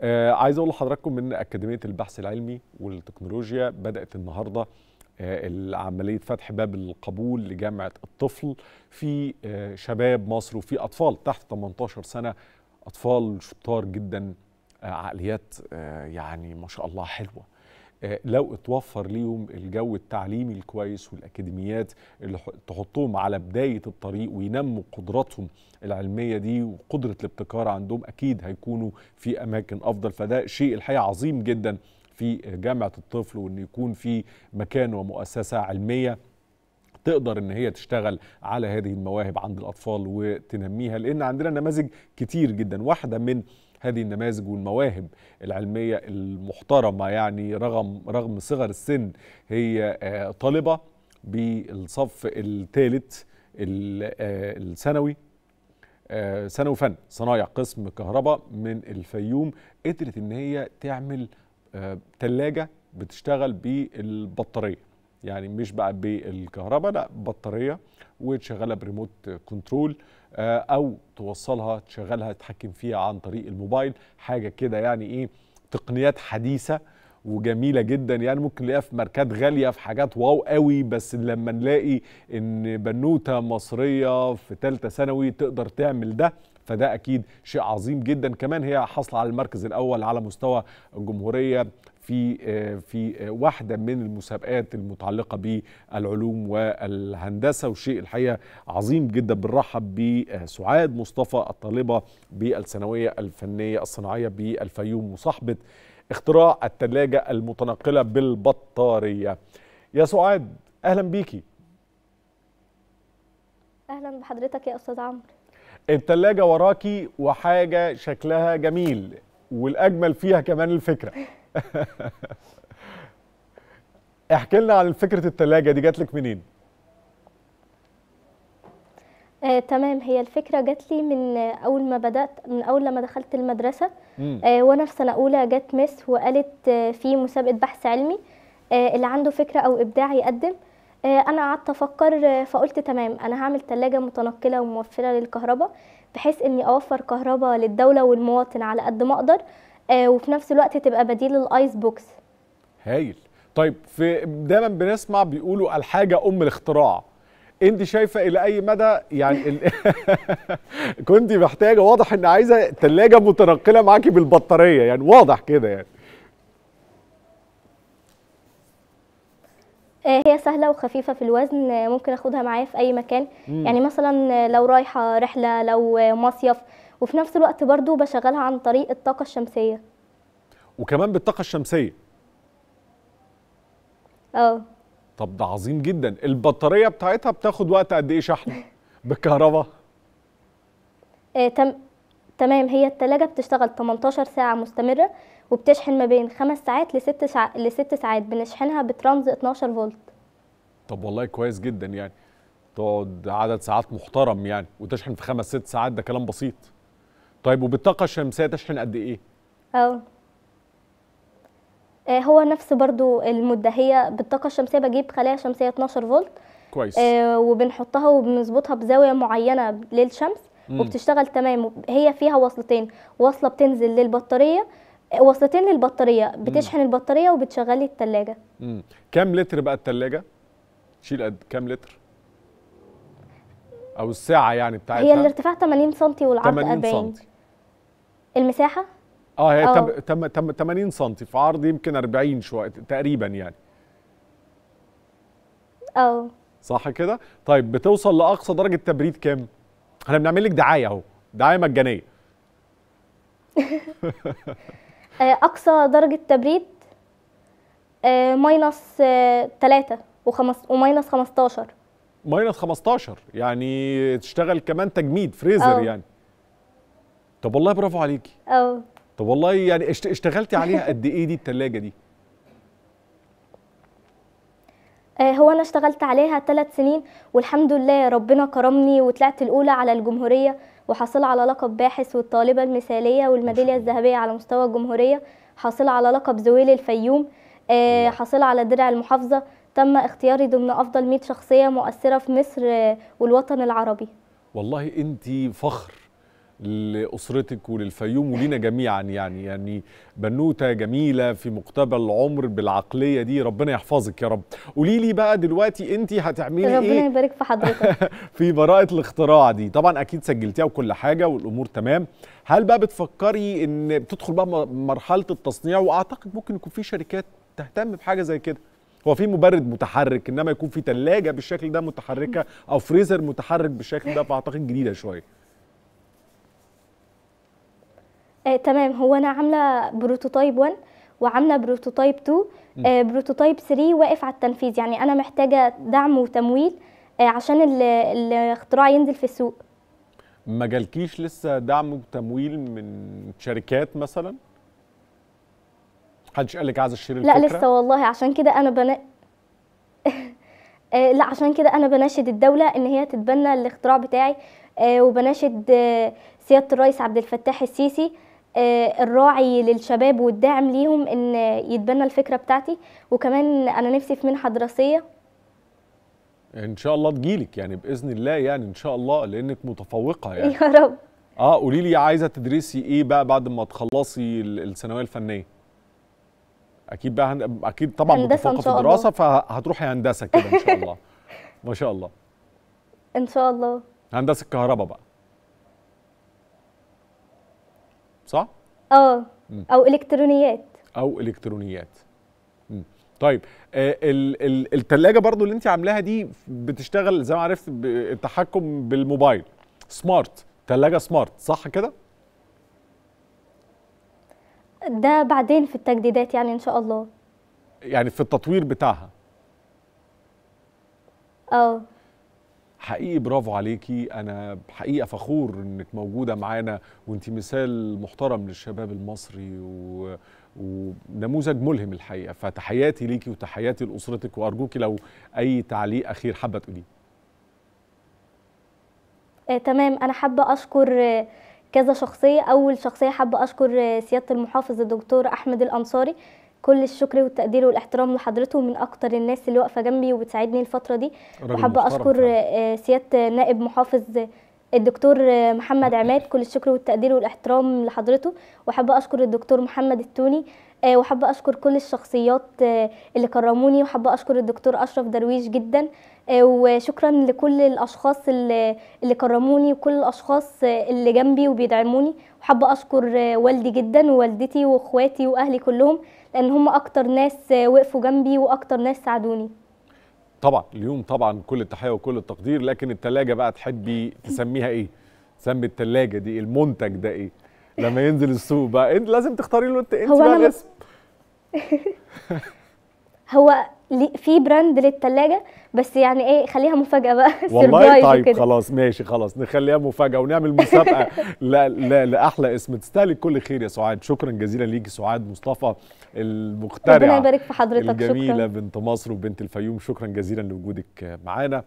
آه عايز اقول لحضراتكم ان اكاديميه البحث العلمي والتكنولوجيا بدات النهارده آه، عمليه فتح باب القبول لجامعه الطفل في آه، شباب مصر وفي اطفال تحت 18 سنه اطفال شطار جدا آه، عقليات يعني ما شاء الله حلوه آه، لو اتوفر ليهم الجو التعليمي الكويس والاكاديميات اللي تحطهم على بدايه الطريق وينموا قدراتهم العلميه دي وقدره الابتكار عندهم اكيد هيكونوا في اماكن افضل فده شيء الحقيقه عظيم جدا في جامعه الطفل وان يكون في مكان ومؤسسه علميه تقدر ان هي تشتغل على هذه المواهب عند الاطفال وتنميها لان عندنا نماذج كتير جدا واحده من هذه النماذج والمواهب العلميه المحترمه يعني رغم رغم صغر السن هي آه، طالبه بالصف الثالث آه، الثانوي آه، ثانوي فن صنايع قسم كهرباء من الفيوم قدرت ان هي تعمل ثلاجه بتشتغل بالبطاريه يعني مش بقى بالكهرباء لا بطاريه وتشغلها بريموت كنترول آه، او توصلها تشغلها تتحكم فيها عن طريق الموبايل حاجه كده يعني ايه تقنيات حديثه وجميله جدا يعني ممكن نلاقيها في ماركات غاليه في حاجات واو قوي بس لما نلاقي ان بنوته مصريه في ثالثه ثانوي تقدر تعمل ده فده اكيد شيء عظيم جدا كمان هي حاصله على المركز الاول على مستوى الجمهوريه في آه، في آه، واحده من المسابقات المتعلقه بالعلوم والهندسه وشيء الحقيقه عظيم جدا بنرحب بسعاد مصطفى الطالبه بالثانويه الفنيه الصناعيه بالفيوم وصاحبه اختراع الثلاجه المتنقله بالبطاريه. يا سعاد اهلا بيكي. اهلا بحضرتك يا استاذ عمرو. التلاجة وراكي وحاجة شكلها جميل والأجمل فيها كمان الفكرة احكي لنا عن فكرة التلاجة دي جات لك منين؟ آه، تمام هي الفكره جات لي من اول ما بدات من اول لما دخلت المدرسه آه، وانا في سنه اولى جت مس وقالت آه، في مسابقه بحث علمي آه، اللي عنده فكره او ابداع يقدم آه، انا قعدت افكر آه، فقلت تمام انا هعمل ثلاجه متنقله وموفره للكهرباء بحيث اني اوفر كهرباء للدوله والمواطن على قد ما اقدر آه، وفي نفس الوقت تبقى بديل للايس بوكس هايل طيب في دايما بنسمع بيقولوا الحاجه ام الاختراع انت شايفه الى اي مدى يعني ال... كنت محتاجه واضح ان عايزه ثلاجه متنقله معاكي بالبطاريه يعني واضح كده يعني آه، هي سهله وخفيفه في الوزن آه، ممكن اخدها معايا في اي مكان مم. يعني مثلا آه، لو رايحه رحله لو مصيف وفي نفس الوقت برضو بشغلها عن طريق الطاقه الشمسيه وكمان بالطاقه الشمسيه اه طب ده عظيم جدا البطاريه بتاعتها بتاخد وقت قد ايه شحن بالكهرباء آه تم تمام هي التلاجة بتشتغل 18 ساعة مستمرة وبتشحن ما بين خمس ساعات لست شع... لست ساعات بنشحنها بترانز 12 فولت طب والله كويس جدا يعني تقعد عدد ساعات محترم يعني وتشحن في خمس ست ساعات ده كلام بسيط طيب وبالطاقه الشمسيه تشحن قد ايه اه هو نفس برضو المده هي بالطاقه الشمسيه بجيب خلايا شمسيه 12 فولت كويس آه وبنحطها وبنظبطها بزاويه معينه للشمس مم. وبتشتغل تمام هي فيها وصلتين وصله بتنزل للبطاريه وصلتين للبطاريه بتشحن البطاريه وبتشغلي الثلاجه كام لتر بقى الثلاجه تشيل قد كام لتر او الساعه يعني بتاعتها هي الارتفاع 80 سم والعرض 40 سنتي. المساحه اه هي أوه. تم تم 80 سم في عرض يمكن 40 شويه تقريبا يعني اه صح كده طيب بتوصل لاقصى درجه تبريد كام احنا بنعمل لك دعايه اهو دعايه مجانيه آه، أقصى درجة تبريد ماينص 3 وماينص 15 ماينص 15 يعني تشتغل كمان تجميد فريزر أوه. يعني طب والله برافو عليكي اه طب والله يعني اشتغلتي عليها قد ايه دي التلاجة دي؟ آه، هو انا اشتغلت عليها ثلاث سنين والحمد لله ربنا كرمني وطلعت الاولى على الجمهوريه وحاصله على لقب باحث والطالبه المثاليه والميداليه الذهبيه على مستوى الجمهوريه حاصله على لقب زويل الفيوم حاصله آه، على درع المحافظه تم اختياري ضمن افضل 100 شخصيه مؤثره في مصر آه، والوطن العربي والله انت فخر لاسرتك وللفيوم ولينا جميعا يعني يعني بنوته جميله في مقتبل العمر بالعقليه دي ربنا يحفظك يا رب قولي لي بقى دلوقتي انت هتعملي ربنا ايه ربنا يبارك في حضرتك في براءه الاختراع دي طبعا اكيد سجلتيها وكل حاجه والامور تمام هل بقى بتفكري ان بتدخل بقى مرحله التصنيع واعتقد ممكن يكون في شركات تهتم بحاجه زي كده هو في مبرد متحرك انما يكون في ثلاجه بالشكل ده متحركه او فريزر متحرك بالشكل ده فاعتقد جديده شويه آه تمام هو انا عامله بروتوتايب 1 وعامله بروتوتايب 2 آه بروتوتايب 3 واقف على التنفيذ يعني انا محتاجه دعم وتمويل آه عشان الاختراع ينزل في السوق ما جالكيش لسه دعم وتمويل من شركات مثلا محدش قال لك عايز اشتري الفكره لا لسه والله عشان كده انا بنا آه، لا عشان كده انا بناشد الدوله ان هي تتبنى الاختراع بتاعي آه، وبناشد آه، سياده الرئيس عبد الفتاح السيسي آه، الراعي للشباب والداعم ليهم ان يتبنى الفكره بتاعتي وكمان انا نفسي في منحه دراسيه ان شاء الله تجيلك يعني باذن الله يعني ان شاء الله لانك متفوقه يعني يا رب اه قولي لي عايزه تدرسي ايه بقى بعد ما تخلصي الثانويه الفنيه اكيد بقى هن... اكيد طبعا متفوقه في الدراسه فهتروحي هندسه كده ان شاء الله ما شاء الله ان شاء الله هندسه كهرباء بقى صح؟ اه او الكترونيات او الكترونيات مم. طيب آه الثلاجه برضو اللي انت عاملاها دي بتشتغل زي ما عرفت التحكم بالموبايل سمارت ثلاجه سمارت صح كده ده بعدين في التجديدات يعني ان شاء الله يعني في التطوير بتاعها اه حقيقي برافو عليكي انا حقيقه فخور انك موجوده معانا وانت مثال محترم للشباب المصري و... ونموذج ملهم الحقيقه فتحياتي ليكي وتحياتي لاسرتك وارجوكي لو اي تعليق اخير حابه تقوليه آه تمام انا حابه اشكر آه، كذا شخصيه اول شخصيه حابه اشكر آه، سياده المحافظ الدكتور احمد الانصاري كل الشكر والتقدير والاحترام لحضرته من اكتر الناس اللي واقفه جنبي وبتساعدني الفتره دي وحابه اشكر آه، سياده نائب محافظ الدكتور آه، محمد عماد كل الشكر والتقدير والاحترام لحضرته وحابه اشكر الدكتور محمد التوني آه، وحابه اشكر كل الشخصيات اللي كرموني وحابه اشكر الدكتور اشرف درويش جدا وشكرا لكل الاشخاص اللي, كرموني وكل الاشخاص اللي جنبي وبيدعموني وحابه اشكر والدي جدا ووالدتي واخواتي واهلي كلهم لان هم اكتر ناس وقفوا جنبي واكتر ناس ساعدوني طبعا اليوم طبعا كل التحيه وكل التقدير لكن التلاجه بقى تحبي تسميها ايه سمي التلاجه دي المنتج ده ايه لما ينزل السوق بقى انت لازم تختاري له انت انت بقى الاسم هو في براند للتلاجة بس يعني ايه خليها مفاجاه بقى والله طيب خلاص ماشي خلاص نخليها مفاجاه ونعمل مسابقه لا لا لاحلى اسم تستاهلي كل خير يا سعاد شكرا جزيلا ليكي سعاد مصطفى المخترعه ربنا يبارك في حضرتك الجميله شكرا. بنت مصر وبنت الفيوم شكرا جزيلا لوجودك معانا